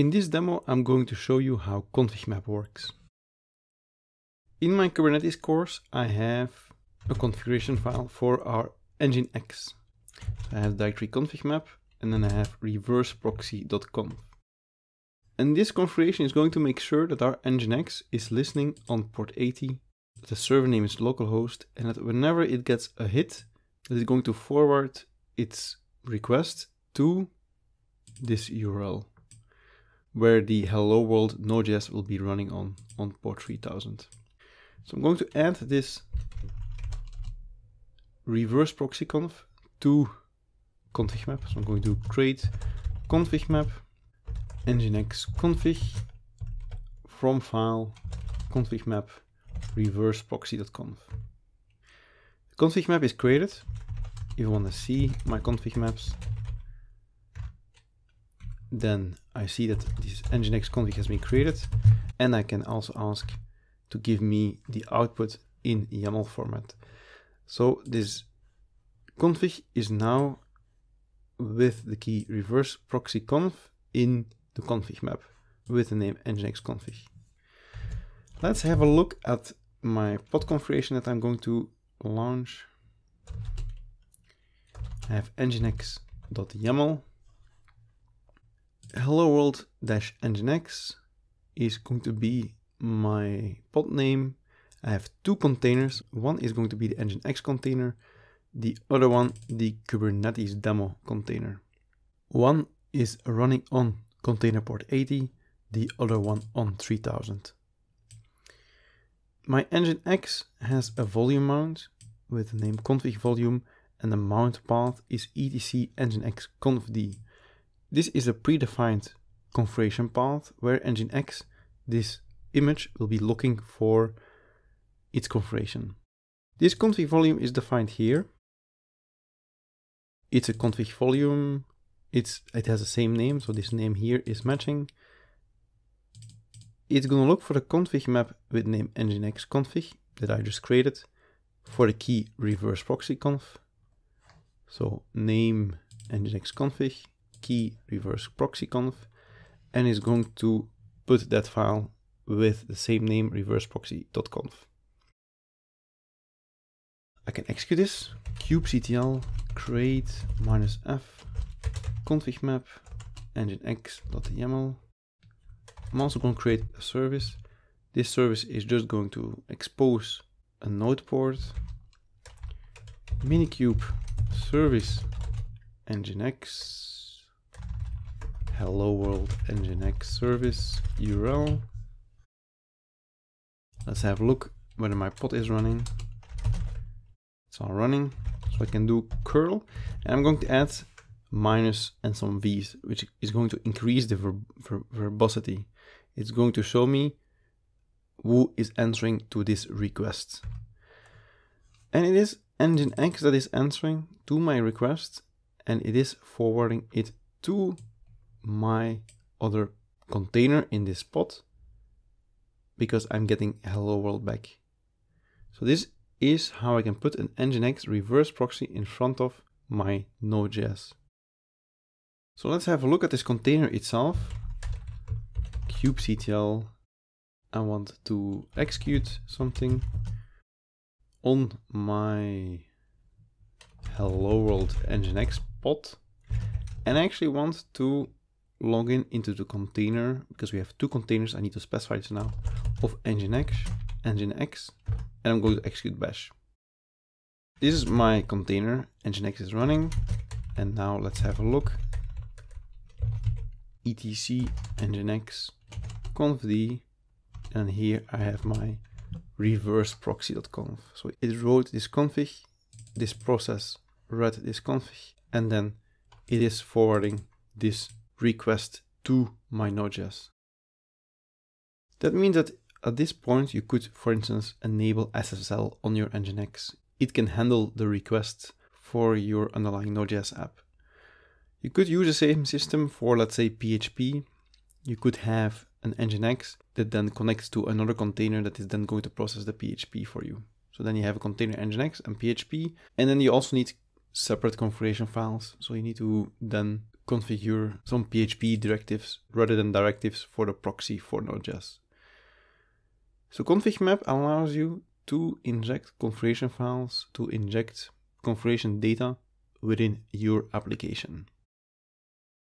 In this demo, I'm going to show you how config map works. In my Kubernetes course, I have a configuration file for our engine X. So I have directory config map and then I have reverseproxy.conf. And this configuration is going to make sure that our engine X is listening on port 80, that the server name is localhost, and that whenever it gets a hit, that it's going to forward its request to this URL where the hello world Node.js will be running on, on port 3000. So I'm going to add this reverse proxy conf to config map. So I'm going to create config map, nginx config, from file, config map, reverse proxy.conf. The config map is created. If you want to see my config maps, then I see that this Nginx config has been created and I can also ask to give me the output in YAML format. So this config is now with the key reverse proxy conf in the config map with the name Nginx config. Let's have a look at my pod configuration that I'm going to launch. I have nginx.yaml hello world dash nginx is going to be my pod name. I have two containers. One is going to be the nginx container, the other one the Kubernetes demo container. One is running on container port 80, the other one on 3000. My nginx has a volume mount with the name config volume and the mount path is etc nginx confd. This is a predefined configuration path where engine X, this image, will be looking for its configuration. This config volume is defined here. It's a config volume. It's it has the same name, so this name here is matching. It's gonna look for the config map with name nginx config that I just created for the key reverse proxy conf. So name nginx config key reverse proxy conf, and is going to put that file with the same name reverse proxy.conf. I can execute this kubectl create minus f config map nginx.yaml. I'm also going to create a service. This service is just going to expose a node port minikube service nginx hello world nginx service URL. Let's have a look whether my pod is running. It's all running, so I can do curl, and I'm going to add minus and some v's, which is going to increase the ver ver verbosity. It's going to show me who is answering to this request. And it is Engine X that is answering to my request and it is forwarding it to my other container in this pod because I'm getting hello world back. So this is how I can put an Nginx reverse proxy in front of my Node.js. So let's have a look at this container itself. kubectl, I want to execute something on my hello world Nginx pod and I actually want to login into the container because we have two containers. I need to specify this now of nginx, nginx, and I'm going to execute bash. This is my container. Nginx is running. And now let's have a look. etc nginx confd. And here I have my reverse proxy.conf. So it wrote this config, this process read this config, and then it is forwarding this request to my Node.js. That means that at this point you could, for instance, enable SSL on your Nginx. It can handle the requests for your underlying Node.js app. You could use the same system for, let's say, PHP. You could have an Nginx that then connects to another container that is then going to process the PHP for you. So then you have a container Nginx and PHP, and then you also need separate configuration files. So you need to then configure some PHP directives rather than directives for the proxy for Node.js. So config map allows you to inject configuration files, to inject configuration data within your application.